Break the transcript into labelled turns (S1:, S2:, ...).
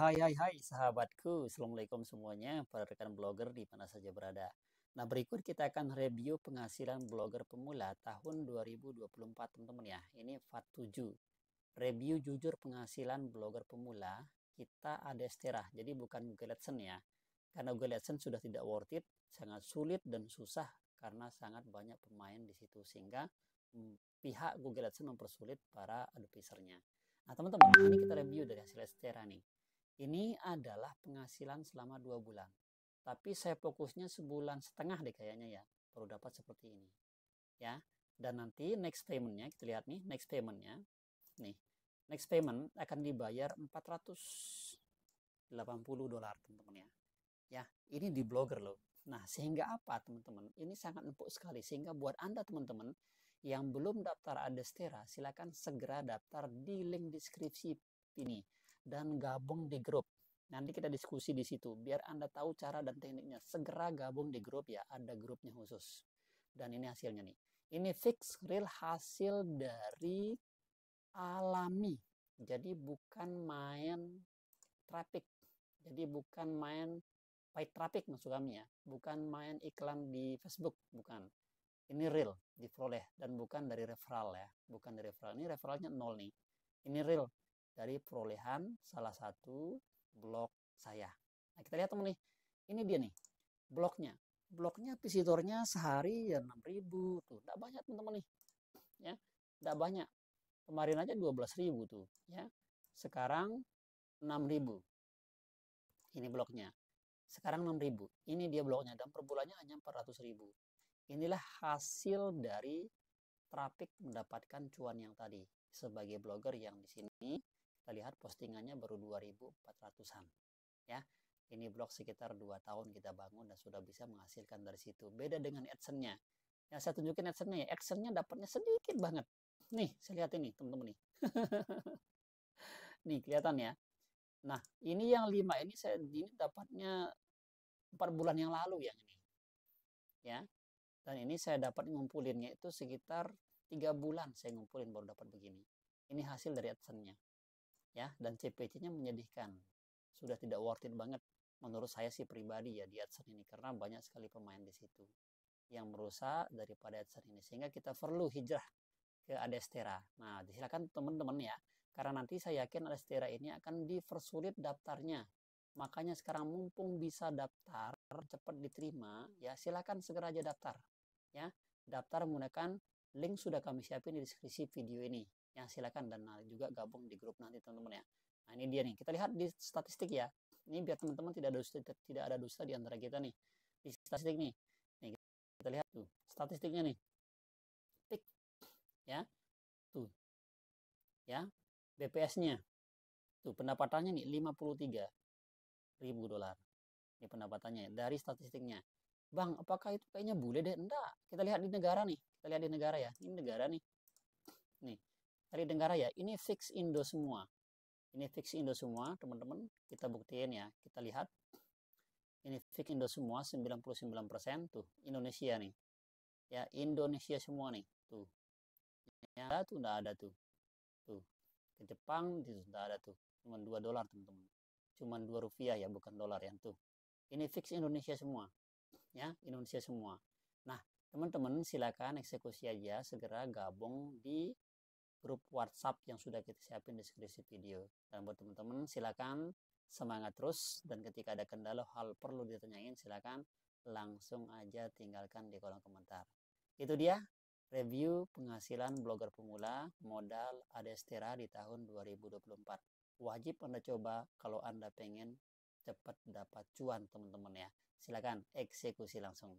S1: hai hai hai
S2: sahabatku Assalamualaikum semuanya para rekan blogger di mana saja berada Nah berikut kita akan review penghasilan blogger pemula tahun 2024 teman-teman ya Ini fat 7 Review jujur penghasilan blogger pemula kita ada setirah jadi bukan Google AdSense ya karena Google AdSense sudah tidak worth it sangat sulit dan susah karena sangat banyak pemain di situ sehingga pihak Google AdSense mempersulit para advertisernya. Nah teman-teman ini kita review dari hasil Estera nih ini adalah penghasilan selama dua bulan. Tapi saya fokusnya sebulan setengah deh kayaknya ya, perlu dapat seperti ini. Ya, dan nanti next paymentnya, kita lihat nih, next paymentnya, nih, next payment akan dibayar 480 dolar teman-teman ya. Ya, ini di blogger loh. Nah, sehingga apa teman-teman? Ini sangat empuk sekali. Sehingga buat Anda teman-teman yang belum daftar Adestera, silakan segera daftar di link deskripsi ini dan gabung di grup. Nanti kita diskusi di situ, biar Anda tahu cara dan tekniknya. Segera gabung di grup ya, ada grupnya khusus. Dan ini hasilnya nih. Ini fix real hasil dari alami. Jadi bukan main traffic. Jadi bukan main paid traffic maksud kami ya. Bukan main iklan di Facebook, bukan. Ini real, diperoleh dan bukan dari referral ya. Bukan dari referral. Ini referralnya nol nih. Ini real, dari perolehan salah satu blok saya. Nah, kita lihat teman nih. Ini dia nih bloknya. Bloknya visitornya sehari ya 6000 tuh. Enggak banyak teman-teman nih. Ya, enggak banyak. Kemarin aja 12.000 tuh, ya. Sekarang 6.000. Ini bloknya. Sekarang 6.000. Ini dia bloknya dan per bulannya hanya 400.000. Inilah hasil dari traffic mendapatkan cuan yang tadi sebagai blogger yang di sini kita lihat postingannya baru 2400-an ya ini blog sekitar 2 tahun kita bangun dan sudah bisa menghasilkan dari situ beda dengan adsense-nya yang saya tunjukin adsense-nya ya adsense-nya dapatnya sedikit banget nih saya lihat ini teman-teman nih nih kelihatan ya nah ini yang 5 ini saya ini dapatnya 4 bulan yang lalu yang ini ya dan ini saya dapat ngumpulinnya itu sekitar tiga bulan saya ngumpulin baru dapat begini ini hasil dari adsense-nya ya dan CPC-nya menyedihkan sudah tidak worth it banget menurut saya sih pribadi ya di adsense ini karena banyak sekali pemain di situ yang merusak daripada adsense ini sehingga kita perlu hijrah ke Adestera. Nah, silakan teman-teman ya karena nanti saya yakin Adestera ini akan dipersulit daftarnya. Makanya sekarang mumpung bisa daftar cepat diterima ya silakan segera aja daftar ya daftar menggunakan Link sudah kami siapin di deskripsi video ini. yang silakan dan ah, juga gabung di grup nanti teman-teman ya. Nah, ini dia nih. Kita lihat di statistik ya. Ini biar teman-teman tidak ada dusta, tidak ada dusta di antara kita nih. Di statistik nih. Nih, kita lihat tuh statistiknya nih. Tik. Ya. Tuh. Ya. BPS-nya. Tuh, pendapatannya nih 53 ribu dolar. Ini pendapatannya dari statistiknya bang apakah itu kayaknya boleh deh enggak kita lihat di negara nih kita lihat di negara ya ini negara nih nih dari negara ya ini fix Indo semua ini fix Indo semua teman-teman kita buktiin ya kita lihat ini fix Indo semua 99% tuh Indonesia nih ya Indonesia semua nih tuh ya tuh enggak ada tuh tuh ke Jepang itu enggak ada tuh cuma 2 dolar teman-teman cuma 2 rupiah ya bukan dolar yang tuh ini fix Indonesia semua ya Indonesia semua. Nah, teman-teman silakan eksekusi aja segera gabung di grup WhatsApp yang sudah kita siapin di deskripsi video. Dan buat teman-teman silakan semangat terus dan ketika ada kendala hal perlu ditanyain silakan langsung aja tinggalkan di kolom komentar. Itu dia review penghasilan blogger pemula modal Adestera di tahun 2024. Wajib Anda coba kalau Anda pengen cepat dapat cuan teman-teman ya silakan eksekusi langsung